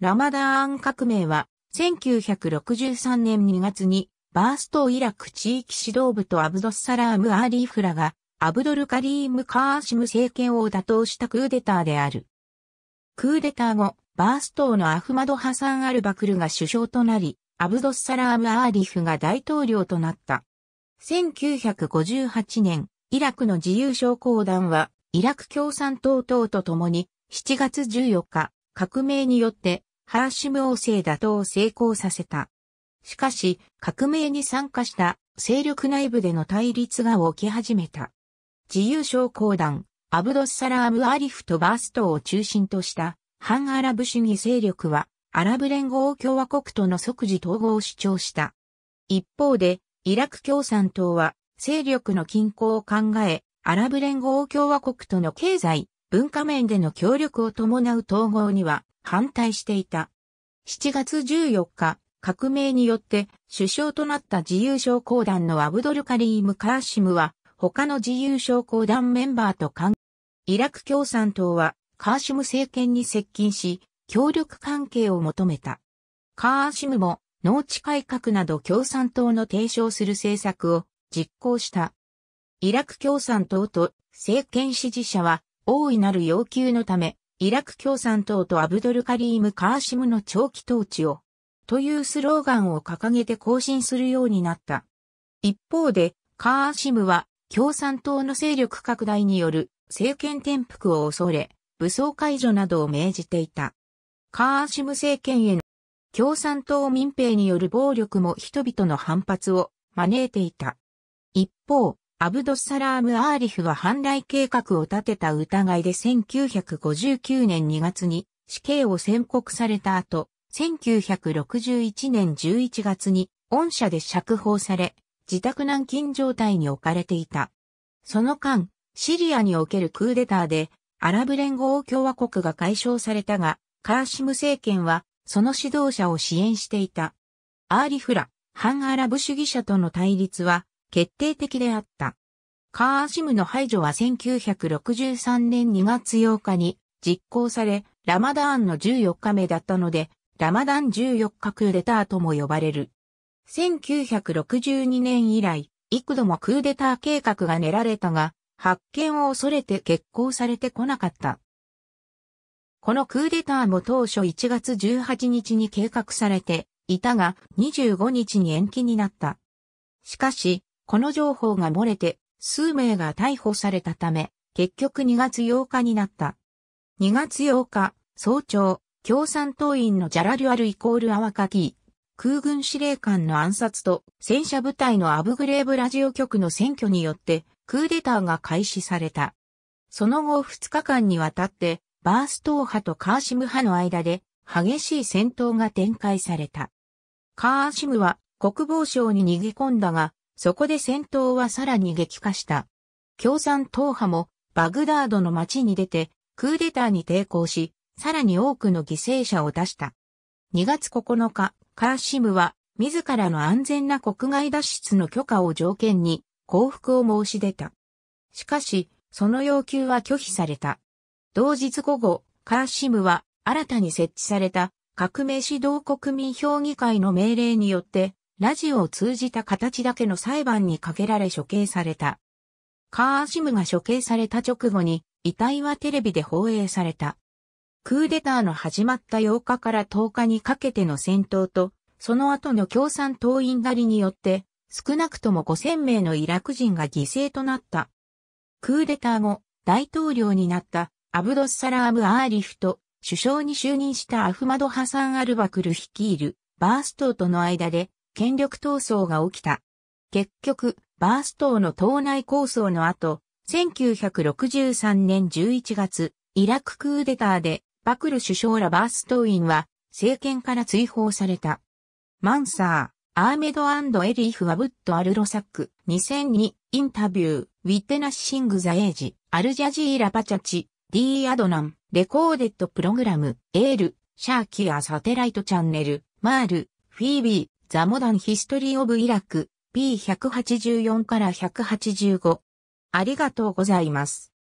ラマダーン革命は、1963年2月に、バーストイラク地域指導部とアブドッサラーム・アーリーフラが、アブドルカリーム・カーシム政権を打倒したクーデターである。クーデター後、バーストーのアフマド・ハサン・アルバクルが首相となり、アブドッサラーム・アーリーフが大統領となった。1958年、イラクの自由将校団は、イラク共産党等と共に、7月14日、革命によってハーシム王政打倒を成功させた。しかし、革命に参加した勢力内部での対立が起き始めた。自由将校団、アブドッサラーム・アリフとバーストを中心とした反アラブ主義勢力は、アラブ連合共和国との即時統合を主張した。一方で、イラク共産党は、勢力の均衡を考え、アラブ連合共和国との経済、文化面での協力を伴う統合には、反対していた。7月14日、革命によって首相となった自由商工団のアブドルカリーム・カーシムは他の自由商工団メンバーと関イラク共産党はカーシム政権に接近し協力関係を求めた。カーシムも農地改革など共産党の提唱する政策を実行した。イラク共産党と政権支持者は大いなる要求のためイラク共産党とアブドルカリーム・カーシムの長期統治を、というスローガンを掲げて更新するようになった。一方で、カーシムは共産党の勢力拡大による政権転覆を恐れ、武装解除などを命じていた。カーシム政権への共産党民兵による暴力も人々の反発を招いていた。一方、アブドッサラーム・アーリフは反来計画を立てた疑いで1959年2月に死刑を宣告された後、1961年11月に恩赦で釈放され、自宅軟禁状態に置かれていた。その間、シリアにおけるクーデターで、アラブ連合共和国が解消されたが、カーシム政権は、その指導者を支援していた。アーリフラ、反アラブ主義者との対立は、決定的であった。カーシムの排除は1963年2月8日に実行され、ラマダーンの14日目だったので、ラマダン14日クーデターとも呼ばれる。1962年以来、幾度もクーデター計画が練られたが、発見を恐れて決行されてこなかった。このクーデターも当初1月18日に計画されていたが、25日に延期になった。しかし、この情報が漏れて、数名が逮捕されたため、結局2月8日になった。2月8日、早朝、共産党員のジャラルアルイコールアワカキー、空軍司令官の暗殺と戦車部隊のアブグレーブラジオ局の選挙によって、クーデターが開始された。その後2日間にわたって、バースト派とカーシム派の間で激しい戦闘が展開された。カーシムは国防省に逃げ込んだが、そこで戦闘はさらに激化した。共産党派もバグダードの街に出てクーデターに抵抗し、さらに多くの犠牲者を出した。2月9日、カーシムは自らの安全な国外脱出の許可を条件に降伏を申し出た。しかし、その要求は拒否された。同日午後、カーシムは新たに設置された革命指導国民評議会の命令によってラジオを通じた形だけの裁判にかけられ処刑された。カーシムが処刑された直後に、遺体はテレビで放映された。クーデターの始まった8日から10日にかけての戦闘と、その後の共産党員狩りによって、少なくとも5000名のイラク人が犠牲となった。クーデター後、大統領になったアブドスサラーム・アーリフと首相に就任したアフマド・ハサン・アルバクル率いるバーストとの間で権力闘争が起きた。結局、バース島の島内抗争の後、1963年11月、イラククーデターで、バクル首相らバース党員は、政権から追放された。マンサー、アーメドエリーフ・ワブット・アルロサック、2002、インタビュー、ウィッテナッシング・ザ・エイジ、アルジャジーラ・パチャチ、デー・アドナン、レコーデッド・プログラム、エール、シャーキア・サテライト・チャンネル、マール、フィービー、ザ・モダン・ヒストリー・オブ・イラク、P184 から185。ありがとうございます。